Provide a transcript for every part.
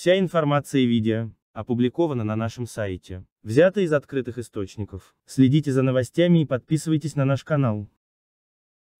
Вся информация и видео опубликована на нашем сайте, взято из открытых источников. Следите за новостями и подписывайтесь на наш канал.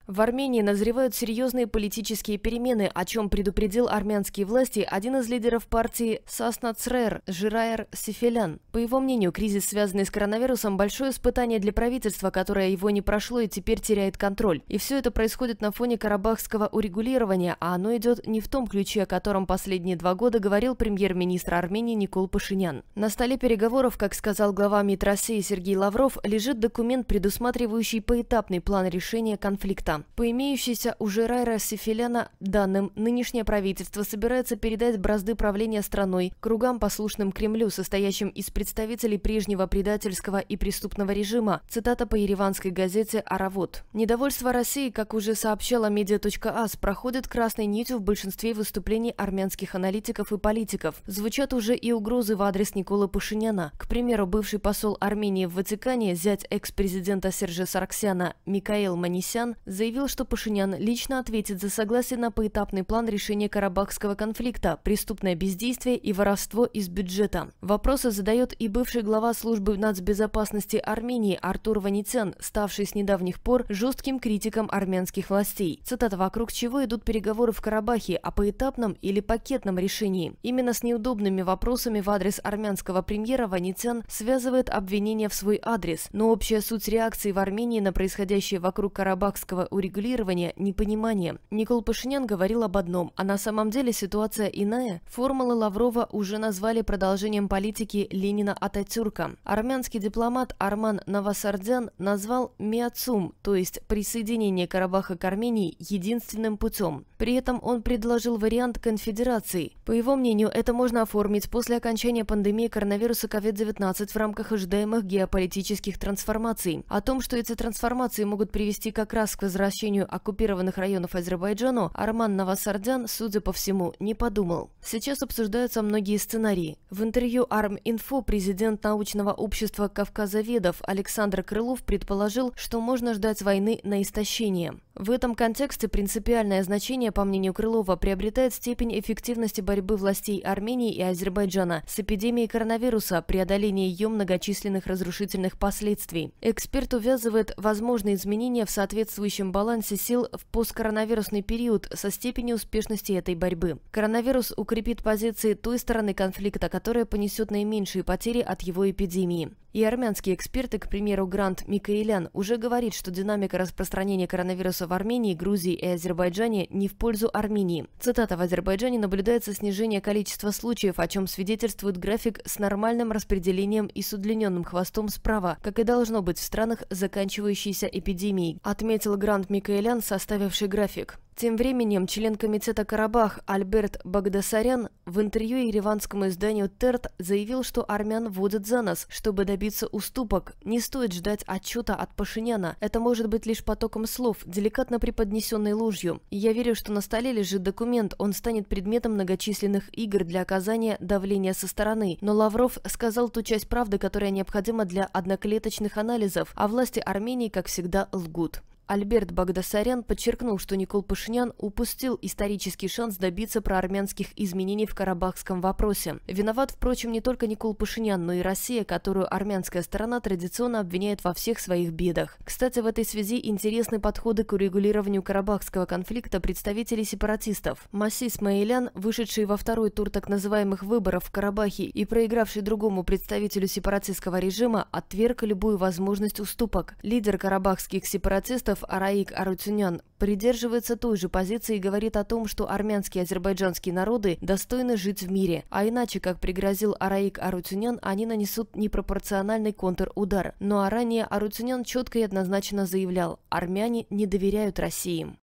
В Армении назревают серьезные политические перемены, о чем предупредил армянские власти один из лидеров партии Сасна Црер Жираер Сефелян. По его мнению, кризис, связанный с коронавирусом, большое испытание для правительства, которое его не прошло и теперь теряет контроль. И все это происходит на фоне карабахского урегулирования, а оно идет не в том ключе, о котором последние два года говорил премьер-министр Армении Никол Пашинян. На столе переговоров, как сказал глава МИД России Сергей Лавров, лежит документ, предусматривающий поэтапный план решения конфликта. По имеющейся у Жерайра Сефеляна данным, нынешнее правительство собирается передать бразды правления страной кругам, послушным Кремлю, состоящим из представителей прежнего предательского и преступного режима. Цитата по ереванской газете «Аравод». Недовольство России, как уже сообщала медиа.ас, проходит красной нитью в большинстве выступлений армянских аналитиков и политиков. Звучат уже и угрозы в адрес Никола Пашиняна. К примеру, бывший посол Армении в Ватикане, зять экс-президента Сержа Сарксяна Микаэл Манисян, заявил, что Пашинян лично ответит за согласие на поэтапный план решения Карабахского конфликта, преступное бездействие и воровство из бюджета. Вопросы задает и бывший глава службы нацбезопасности Армении Артур Ваницен, ставший с недавних пор жестким критиком армянских властей. Цитата «Вокруг чего идут переговоры в Карабахе о поэтапном или пакетном решении?» Именно с неудобными вопросами в адрес армянского премьера Ваницен связывает обвинения в свой адрес, но общая суть реакции в Армении на происходящее вокруг Карабахского урегулирования непонимания. Никол Пашинян говорил об одном, а на самом деле ситуация иная. Формулы Лаврова уже назвали продолжением политики Ленина Ататюрка. Армянский дипломат Арман Навасардян назвал «миацум», то есть присоединение Карабаха к Армении единственным путем. При этом он предложил вариант конфедерации. По его мнению, это можно оформить после окончания пандемии коронавируса COVID-19 в рамках ожидаемых геополитических трансформаций. О том, что эти трансформации могут привести как раз к возвращению возвращению оккупированных районов Азербайджану Арман Навасардян, судя по всему, не подумал. Сейчас обсуждаются многие сценарии. В интервью Арм-Инфо президент научного общества Кавказоведов Александр Крылов предположил, что можно ждать войны на истощение. В этом контексте принципиальное значение, по мнению Крылова, приобретает степень эффективности борьбы властей Армении и Азербайджана с эпидемией коронавируса, преодоление ее многочисленных разрушительных последствий. Эксперт увязывает возможные изменения в соответствующем балансе сил в посткоронавирусный период со степенью успешности этой борьбы. Коронавирус укрепит позиции той стороны конфликта, которая понесет наименьшие потери от его эпидемии. И армянские эксперты, к примеру, Грант Микаэлян, уже говорит, что динамика распространения коронавируса в Армении, Грузии и Азербайджане не в пользу Армении. Цитата, в Азербайджане наблюдается снижение количества случаев, о чем свидетельствует график с нормальным распределением и с удлиненным хвостом справа, как и должно быть в странах, заканчивающейся эпидемией, отметил Грант Микаэлян, составивший график. Тем временем член комитета Карабах Альберт Багдасарян в интервью ереванскому изданию ТЕРТ заявил, что армян вводят за нос, чтобы добиться уступок. Не стоит ждать отчета от Пашиняна. Это может быть лишь потоком слов, деликатно преподнесенной ложью. Я верю, что на столе лежит документ, он станет предметом многочисленных игр для оказания давления со стороны. Но Лавров сказал ту часть правды, которая необходима для одноклеточных анализов, а власти Армении, как всегда, лгут. Альберт Багдасарян подчеркнул, что Никол Пашинян упустил исторический шанс добиться проармянских изменений в карабахском вопросе. Виноват, впрочем, не только Никол Пашинян, но и Россия, которую армянская сторона традиционно обвиняет во всех своих бедах. Кстати, в этой связи интересны подходы к урегулированию карабахского конфликта представителей сепаратистов. Массис Маилян, вышедший во второй тур так называемых выборов в Карабахе и проигравший другому представителю сепаратистского режима, отверг любую возможность уступок. Лидер карабахских сепаратистов Мамедов Араик Арутюнян придерживается той же позиции и говорит о том, что армянские и азербайджанские народы достойны жить в мире, а иначе, как пригрозил Араик Арутюнян, они нанесут непропорциональный контрудар. Ну а ранее Арутюнян четко и однозначно заявлял, армяне не доверяют России.